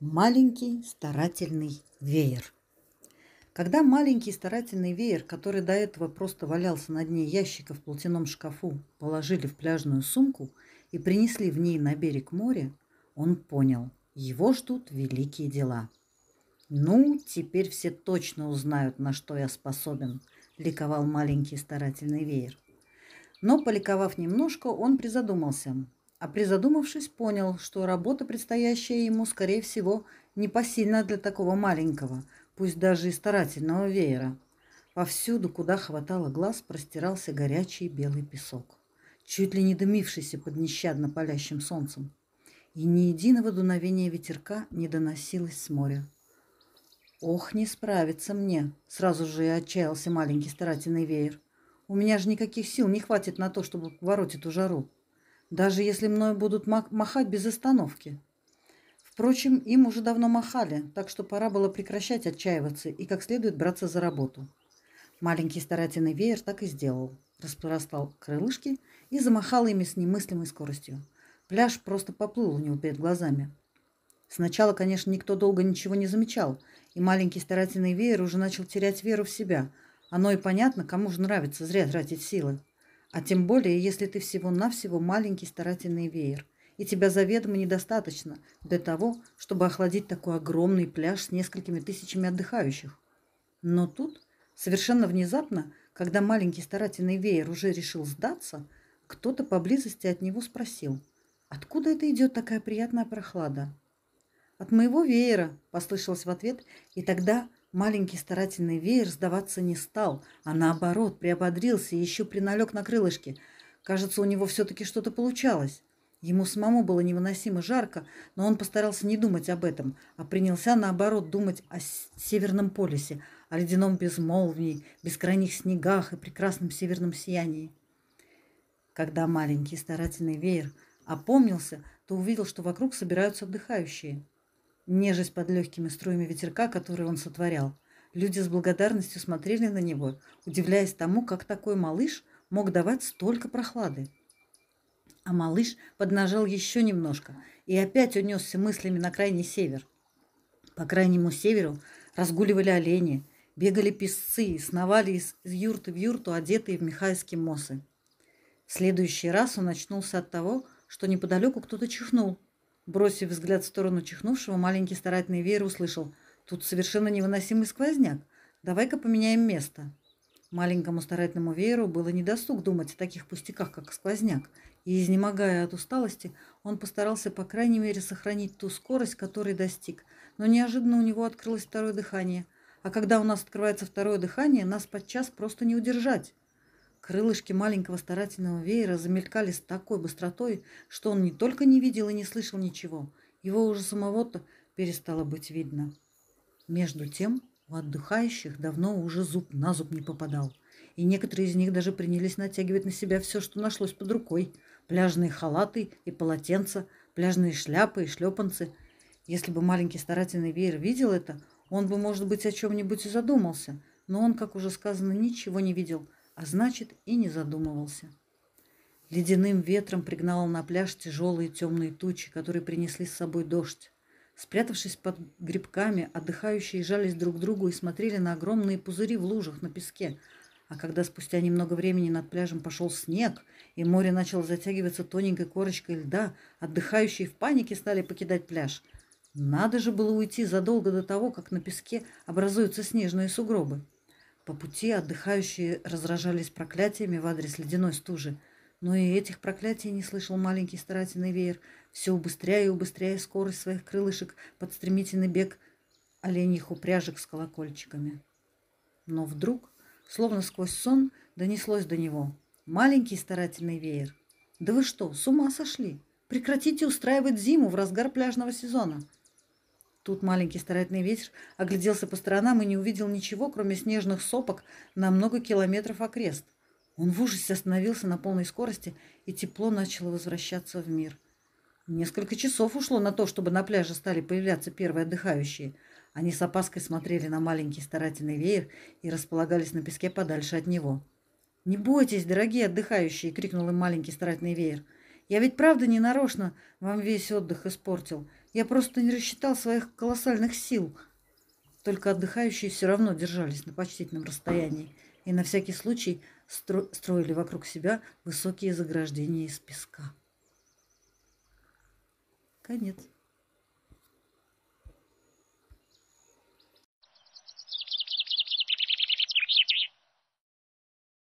маленький старательный веер. Когда маленький старательный веер, который до этого просто валялся на дне ящика в платяном шкафу, положили в пляжную сумку и принесли в ней на берег моря, он понял, его ждут великие дела. «Ну, теперь все точно узнают, на что я способен», – ликовал маленький старательный веер. Но, поликовав немножко, он призадумался – а призадумавшись, понял, что работа, предстоящая ему, скорее всего, непосильна для такого маленького, пусть даже и старательного веера. Повсюду, куда хватало глаз, простирался горячий белый песок, чуть ли не дымившийся под нещадно палящим солнцем. И ни единого дуновения ветерка не доносилось с моря. «Ох, не справиться мне!» — сразу же и отчаялся маленький старательный веер. «У меня же никаких сил не хватит на то, чтобы побороть эту жару даже если мной будут махать без остановки. Впрочем, им уже давно махали, так что пора было прекращать отчаиваться и как следует браться за работу. Маленький старательный веер так и сделал. Распростал крылышки и замахал ими с немыслимой скоростью. Пляж просто поплыл у него перед глазами. Сначала, конечно, никто долго ничего не замечал, и маленький старательный веер уже начал терять веру в себя. Оно и понятно, кому же нравится зря тратить силы. А тем более, если ты всего-навсего маленький старательный веер, и тебя заведомо недостаточно для того, чтобы охладить такой огромный пляж с несколькими тысячами отдыхающих. Но тут, совершенно внезапно, когда маленький старательный веер уже решил сдаться, кто-то поблизости от него спросил, откуда это идет такая приятная прохлада? «От моего веера», – послышалось в ответ, и тогда Маленький старательный веер сдаваться не стал, а наоборот, приободрился и еще приналег на крылышки. Кажется, у него все-таки что-то получалось. Ему самому было невыносимо жарко, но он постарался не думать об этом, а принялся, наоборот, думать о Северном полюсе, о ледяном безмолвии, бескрайних снегах и прекрасном северном сиянии. Когда маленький старательный веер опомнился, то увидел, что вокруг собираются отдыхающие – нежесть под легкими струями ветерка, которые он сотворял. Люди с благодарностью смотрели на него, удивляясь тому, как такой малыш мог давать столько прохлады. А малыш поднажал еще немножко и опять унесся мыслями на крайний север. По крайнему северу разгуливали олени, бегали песцы и сновали из юрты в юрту, одетые в меха мосы. В следующий раз он очнулся от того, что неподалеку кто-то чихнул – Бросив взгляд в сторону чихнувшего, маленький старательный веер услышал. «Тут совершенно невыносимый сквозняк. Давай-ка поменяем место». Маленькому старательному вееру было недосуг думать о таких пустяках, как сквозняк, и, изнемогая от усталости, он постарался, по крайней мере, сохранить ту скорость, которой достиг. Но неожиданно у него открылось второе дыхание. А когда у нас открывается второе дыхание, нас подчас просто не удержать. Крылышки маленького старательного веера замелькали с такой быстротой, что он не только не видел и не слышал ничего, его уже самого-то перестало быть видно. Между тем у отдыхающих давно уже зуб на зуб не попадал, и некоторые из них даже принялись натягивать на себя все, что нашлось под рукой – пляжные халаты и полотенца, пляжные шляпы и шлепанцы. Если бы маленький старательный веер видел это, он бы, может быть, о чем-нибудь и задумался, но он, как уже сказано, ничего не видел – а значит и не задумывался. Ледяным ветром пригнал на пляж тяжелые темные тучи, которые принесли с собой дождь. Спрятавшись под грибками, отдыхающие жались друг к другу и смотрели на огромные пузыри в лужах на песке. А когда спустя немного времени над пляжем пошел снег, и море начало затягиваться тоненькой корочкой льда, отдыхающие в панике стали покидать пляж. Надо же было уйти задолго до того, как на песке образуются снежные сугробы. По пути отдыхающие разражались проклятиями в адрес ледяной стужи. Но и этих проклятий не слышал маленький старательный веер, все убыстряя и убыстряя скорость своих крылышек под стремительный бег оленьих упряжек с колокольчиками. Но вдруг, словно сквозь сон, донеслось до него. «Маленький старательный веер! Да вы что, с ума сошли? Прекратите устраивать зиму в разгар пляжного сезона!» Тут маленький старательный ветер огляделся по сторонам и не увидел ничего, кроме снежных сопок на много километров окрест. Он в ужасе остановился на полной скорости, и тепло начало возвращаться в мир. Несколько часов ушло на то, чтобы на пляже стали появляться первые отдыхающие. Они с опаской смотрели на маленький старательный веер и располагались на песке подальше от него. «Не бойтесь, дорогие отдыхающие!» — крикнул им маленький старательный веер. «Я ведь правда не нарочно вам весь отдых испортил. Я просто не рассчитал своих колоссальных сил. Только отдыхающие все равно держались на почтительном расстоянии и на всякий случай стро строили вокруг себя высокие заграждения из песка. Конец.